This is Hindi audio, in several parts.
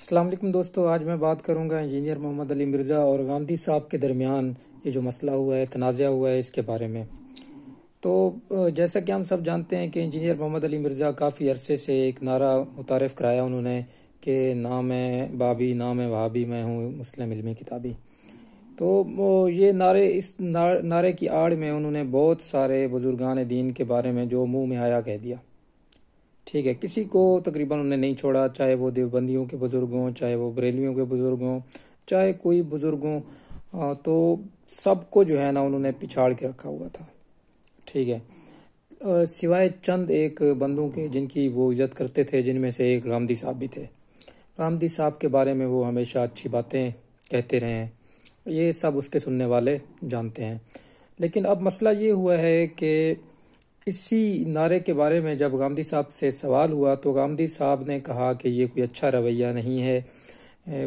वालेकुम दोस्तों आज मैं बात करूंगा इंजीनियर मोहम्मद अली मिर्ज़ा और गांधी साहब के दरमियान ये जो मसला हुआ है तनाज़ा हुआ है इसके बारे में तो जैसा कि हम सब जानते हैं कि इंजीनियर मोहम्मद अली मिर्ज़ा काफ़ी अरसे से एक नारा मुतारफ़ कराया उन्होंने कि ना मैं बाबी ना मैं वहाबी मैं हूँ मुस्लिम इलमी किताबी तो ये नारे इस नारे की आड़ में उन्होंने बहुत सारे बुजुर्गान दीन के बारे में जो मुँह में आया कह दिया ठीक है किसी को तकरीबन उन्हें नहीं छोड़ा चाहे वो देवबंदियों के बुज़ुर्ग हों चाहे वो बरेलियों के बुज़ुर्ग हों चाहे कोई बुज़ुर्ग हों तो सबको जो है ना उन्होंने पिछाड़ के रखा हुआ था ठीक है सिवाय चंद एक बंदों के जिनकी वो इज़्ज़त करते थे जिनमें से एक रामदी साहब भी थे रामदी साहब के बारे में वो हमेशा अच्छी बातें कहते रहे हैं ये सब उसके सुनने वाले जानते हैं लेकिन अब मसला ये हुआ है कि इसी नारे के बारे में जब गांधी साहब से सवाल हुआ तो गांधी साहब ने कहा कि ये कोई अच्छा रवैया नहीं है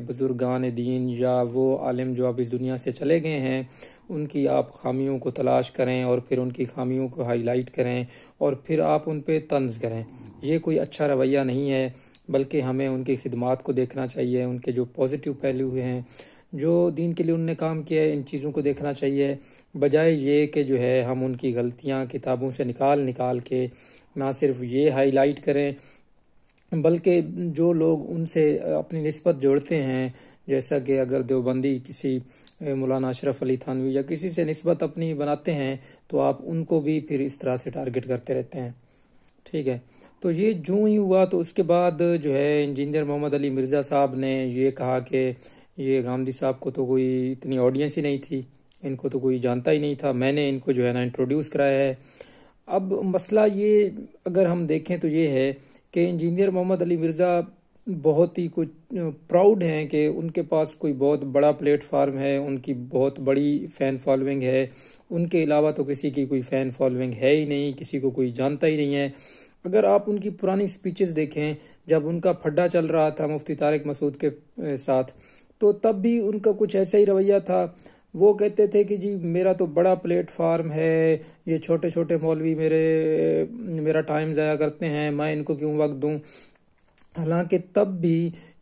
बुज़ुर्गान दीन या वो आलम जो अब इस दुनिया से चले गए हैं उनकी आप खामियों को तलाश करें और फिर उनकी खामियों को हाईलाइट करें और फिर आप उन पर तंज करें ये कोई अच्छा रवैया नहीं है बल्कि हमें उनकी खिदमत को देखना चाहिए उनके जो पॉजिटिव पहलू हैं जो दीन के लिए उनने काम किया है इन चीज़ों को देखना चाहिए बजाय ये कि जो है हम उनकी गलतियाँ किताबों से निकाल निकाल के ना सिर्फ ये हाईलाइट करें बल्कि जो लोग उनसे अपनी नस्बत जोड़ते हैं जैसा कि अगर देवबंदी किसी मौलाना अशरफ अली थानवी या किसी से नस्बत अपनी बनाते हैं तो आप उनको भी फिर इस तरह से टारगेट करते रहते हैं ठीक है तो ये जो ही हुआ तो उसके बाद जो है इंजीनियर मोहम्मद अली मिर्ज़ा साहब ने ये कहा कि ये गांधी साहब को तो कोई इतनी ऑडियंस ही नहीं थी इनको तो कोई जानता ही नहीं था मैंने इनको जो है ना इंट्रोड्यूस कराया है अब मसला ये अगर हम देखें तो ये है कि इंजीनियर मोहम्मद अली मिर्ज़ा बहुत ही कुछ प्राउड हैं कि उनके पास कोई बहुत बड़ा प्लेटफार्म है उनकी बहुत बड़ी फ़ैन फॉलोइंग है उनके अलावा तो किसी की कोई फ़ैन फॉलोइंग है ही नहीं किसी को कोई जानता ही नहीं है अगर आप उनकी पुरानी स्पीचेस देखें जब उनका फड्डा चल रहा था मुफ्ती तारक मसूद के साथ तो तब भी उनका कुछ ऐसा ही रवैया था वो कहते थे कि जी मेरा तो बड़ा प्लेटफार्म है ये छोटे छोटे मौलवी मेरे मेरा टाइम ज़ाया करते हैं मैं इनको क्यों वक्त दूँ हालांकि तब भी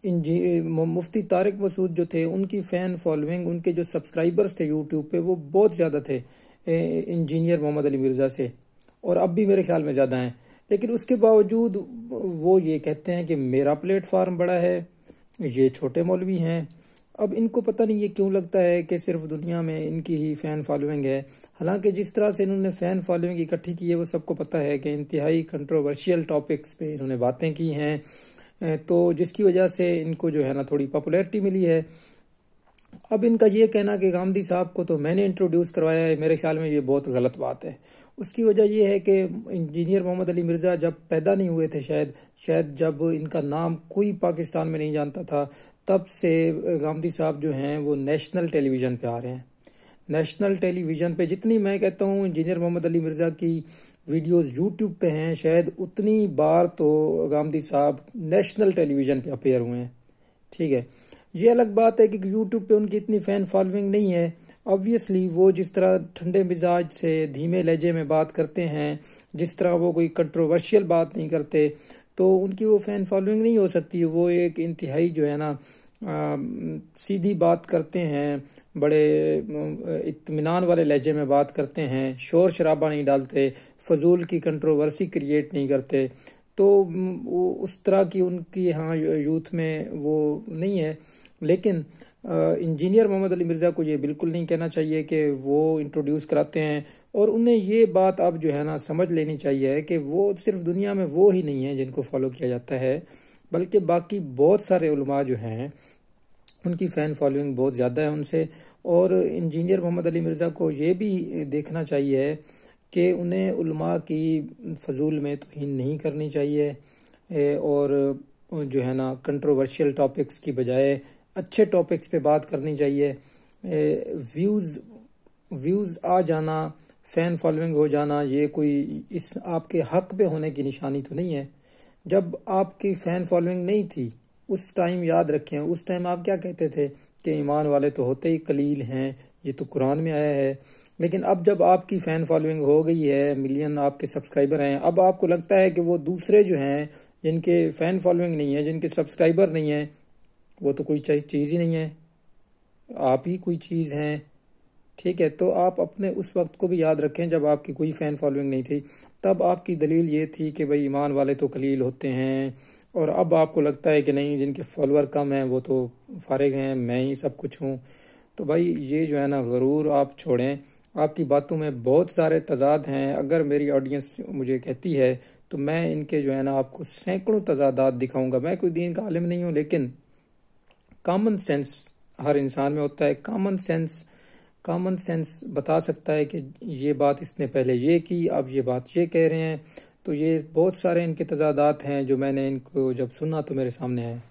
इंजी मुफ्ती तारक मसूद जो थे उनकी फ़ैन फॉलोइंग उनके जो सब्सक्राइबर्स थे यूट्यूब पे वो बहुत ज़्यादा थे इंजीनियर मोहम्मद अली मिर्ज़ा से और अब भी मेरे ख्याल में ज़्यादा हैं लेकिन उसके बावजूद वो ये कहते हैं कि मेरा प्लेटफार्म बड़ा है ये छोटे मौलवी हैं अब इनको पता नहीं ये क्यों लगता है कि सिर्फ दुनिया में इनकी ही फ़ैन फॉलोइंग है हालांकि जिस तरह से इन्होंने फ़ैन फॉलोइंग इकट्ठी की है वो सबको पता है कि इंतहाई कंट्रोवर्शियल टॉपिक्स पे इन्होंने बातें की हैं तो जिसकी वजह से इनको जो है ना थोड़ी पॉपुलैरिटी मिली है अब इनका ये कहना कि गांधी साहब को तो मैंने इंट्रोड्यूस करवाया है मेरे ख्याल में ये बहुत गलत बात है उसकी वजह यह है कि इंजीनियर मोहम्मद अली मिर्ज़ा जब पैदा नहीं हुए थे शायद शायद जब इनका नाम कोई पाकिस्तान में नहीं जानता था तब से गांधी साहब जो हैं वो नेशनल टेलीविज़न पे आ रहे हैं नेशनल टेलीविज़न पे जितनी मैं कहता हूँ इंजीनियर मोहम्मद अली मिर्ज़ा की वीडियोस यूट्यूब पे हैं शायद उतनी बार तो गांधी साहब नेशनल टेलीविज़न पे अपेयर हुए हैं ठीक है ये अलग बात है कि यूट्यूब पे उनकी इतनी फ़ैन फॉलोइंग नहीं है ऑब्वियसली वो जिस तरह ठंडे मिजाज से धीमे लहजे में बात करते हैं जिस तरह वो कोई कंट्रोवर्शियल बात नहीं करते तो उनकी वो फ़ैन फॉलोइंग नहीं हो सकती वो एक इंतहाई जो है ना आ, सीधी बात करते हैं बड़े इतमान वाले लहजे में बात करते हैं शोर शराबा नहीं डालते फजूल की कंट्रोवर्सी क्रिएट नहीं करते तो उस तरह की उनकी यहाँ यूथ में वो नहीं है लेकिन इंजीनियर मोहम्मद अली मिर्ज़ा को ये बिल्कुल नहीं कहना चाहिए कि वो इंट्रोड्यूस कराते हैं और उन्हें ये बात अब जो है ना समझ लेनी चाहिए कि वो सिर्फ दुनिया में वो ही नहीं है जिनको फॉलो किया जाता है बल्कि बाकी बहुत सारे उलमा जो हैं उनकी फ़ैन फॉलोइंग बहुत ज़्यादा है उनसे और इंजीनियर मोहम्मद अली मिर्ज़ा को ये भी देखना चाहिए कि उन्हें की फजूल में तोहन नहीं करनी चाहिए और जो है ना कंट्रोवर्शियल टॉपिक्स की बजाय अच्छे टॉपिक्स पे बात करनी चाहिए व्यूज़ व्यूज़ आ जाना फ़ैन फॉलोइंग हो जाना ये कोई इस आपके हक पे होने की निशानी तो नहीं है जब आपकी फ़ैन फॉलोइंग नहीं थी उस टाइम याद रखें उस टाइम आप क्या कहते थे कि ईमान वाले तो होते ही कलील हैं ये तो कुरान में आया है लेकिन अब जब आपकी फ़ैन फॉलोइंग हो गई है मिलियन आपके सब्सक्राइबर हैं अब आपको लगता है कि वो दूसरे जो हैं जिनके फ़ैन फॉलोइंग नहीं है जिनके सब्सक्राइबर नहीं हैं वो तो कोई चीज़ ही नहीं है आप ही कोई चीज़ हैं ठीक है तो आप अपने उस वक्त को भी याद रखें जब आपकी कोई फ़ैन फॉलोइंग नहीं थी तब आपकी दलील ये थी कि भाई ईमान वाले तो कलील होते हैं और अब आपको लगता है कि नहीं जिनके फॉलोअर कम हैं वो तो फारग हैं मैं ही सब कुछ हूँ तो भाई ये जो है ना गरूर आप छोड़ें आपकी बातों में बहुत सारे तजाद हैं अगर मेरी ऑडियंस मुझे कहती है तो मैं इनके जो है ना आपको सैकड़ों तजादात दिखाऊंगा मैं कोई दीन का आलिम नहीं हूँ लेकिन कॉमन सेंस हर इंसान में होता है कॉमन सेंस कॉमन सेंस बता सकता है कि ये बात इसने पहले ये की अब ये बात ये कह रहे हैं तो ये बहुत सारे इनके तजादात हैं जो मैंने इनको जब सुना तो मेरे सामने आए